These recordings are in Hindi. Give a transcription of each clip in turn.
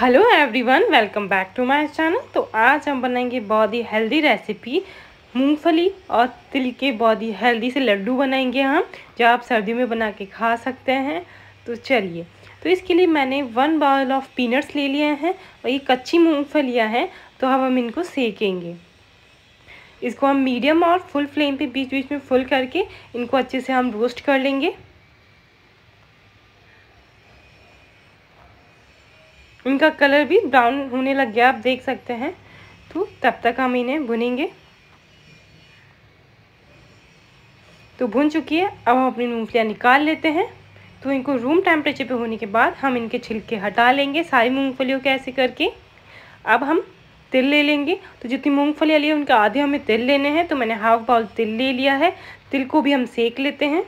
hello everyone welcome back to my channel तो आज हम बनाएंगे बहुत ही हेल्दी रेसिपी मूंगफली और तिल के बहुत ही हेल्दी से लड्डू बनाएंगे हम जो आप सर्दी में बना के खा सकते हैं तो चलिए तो इसके लिए मैंने वन बाउल ऑफ पीनट्स ले लिए हैं और ये कच्ची मूँगफलियाँ हैं तो अब हम इनको सेकेंगे इसको हम मीडियम और फुल फ्लेम पर बीच बीच में फुल करके इनको अच्छे से हम रोस्ट कर लेंगे इनका कलर भी ब्राउन होने लग गया आप देख सकते हैं तो तब तक हम इन्हें भुनेंगे तो भुन चुकी है अब हम अपनी मूंगफलियाँ निकाल लेते हैं तो इनको रूम टेम्परेचर पे होने के बाद हम इनके छिलके हटा लेंगे सारी मूंगफलियों के ऐसे करके अब हम तिल ले लेंगे तो जितनी मूँगफलियाँ ली उनके आधे हमें तिल लेने हैं तो मैंने हाफ बाउल तिल ले लिया है तिल को भी हम सेक लेते हैं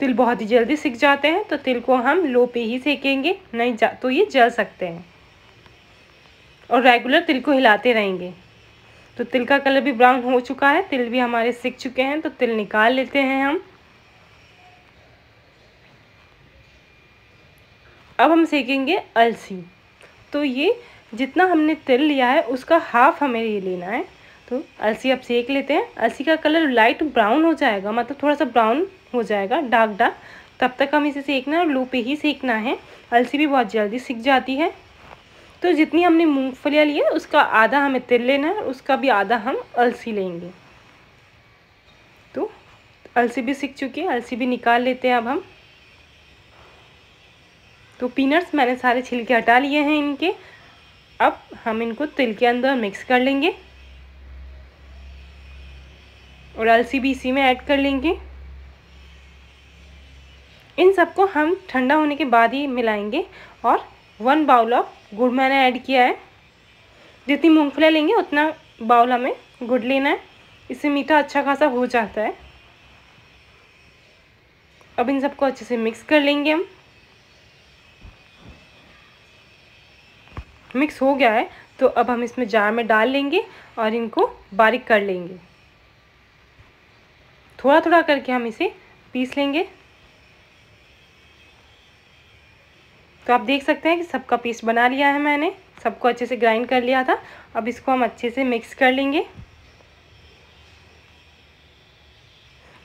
तिल बहुत ही जल्दी सीख जाते हैं तो तिल को हम लो पे ही सेकेंगे नहीं जा तो ये जल सकते हैं और रेगुलर तिल को हिलाते रहेंगे तो तिल का कलर भी ब्राउन हो चुका है तिल भी हमारे सीख चुके हैं तो तिल निकाल लेते हैं हम अब हम सेकेंगे अलसी तो ये जितना हमने तिल लिया है उसका हाफ हमें ये लेना है तो अलसी अब सेक लेते हैं अलसी का कलर लाइट ब्राउन हो जाएगा मतलब थोड़ा सा ब्राउन हो जाएगा डार्क डार्क तब तक हम इसे सेकना है और लू पे ही सेकना है अलसी भी बहुत जल्दी सीख जाती है तो जितनी हमने मूँगफलियाँ ली है उसका आधा हमें तिल लेना है उसका भी आधा हम अलसी लेंगे तो अलसी भी सीख चुकी है अलसी भी निकाल लेते हैं अब हम तो पीनट्स मैंने सारे छिलके हटा लिए हैं इनके अब हम इनको तिल के अंदर मिक्स कर लेंगे और अलसी भी इसी में ऐड कर लेंगे इन सबको हम ठंडा होने के बाद ही मिलाएंगे और वन बाउल ऑफ गुड़ मैंने ऐड किया है जितनी मूँगफली लेंगे उतना बाउल हमें गुड़ लेना है इससे मीठा अच्छा खासा हो जाता है अब इन सबको अच्छे से मिक्स कर लेंगे हम मिक्स हो गया है तो अब हम इसमें जार में डाल लेंगे और इनको बारीक कर लेंगे थोड़ा थोड़ा करके हम इसे पीस लेंगे तो आप देख सकते हैं कि सबका पेस्ट बना लिया है मैंने सबको अच्छे से ग्राइंड कर लिया था अब इसको हम अच्छे से मिक्स कर लेंगे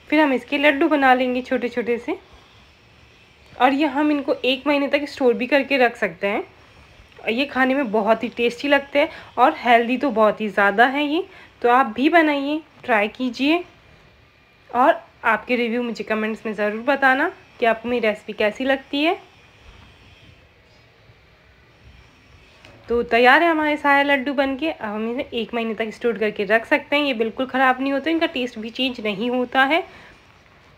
फिर हम इसके लड्डू बना लेंगे छोटे छोटे से और ये हम इनको एक महीने तक स्टोर भी करके रख सकते हैं ये खाने में बहुत ही टेस्टी लगते हैं और हेल्दी तो बहुत ही ज़्यादा है ये तो आप भी बनाइए ट्राई कीजिए और आपके रिव्यू मुझे कमेंट्स में ज़रूर बताना कि आपको मेरी रेसिपी कैसी लगती है तो तैयार है हमारे सारे लड्डू बन के अब हम इन्हें एक महीने तक स्टोर करके रख सकते हैं ये बिल्कुल ख़राब नहीं होते इनका टेस्ट भी चेंज नहीं होता है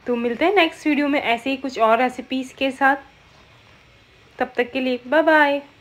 तो मिलते हैं नेक्स्ट वीडियो में ऐसे ही कुछ और रेसिपीज़ के साथ तब तक के लिए बाय बाय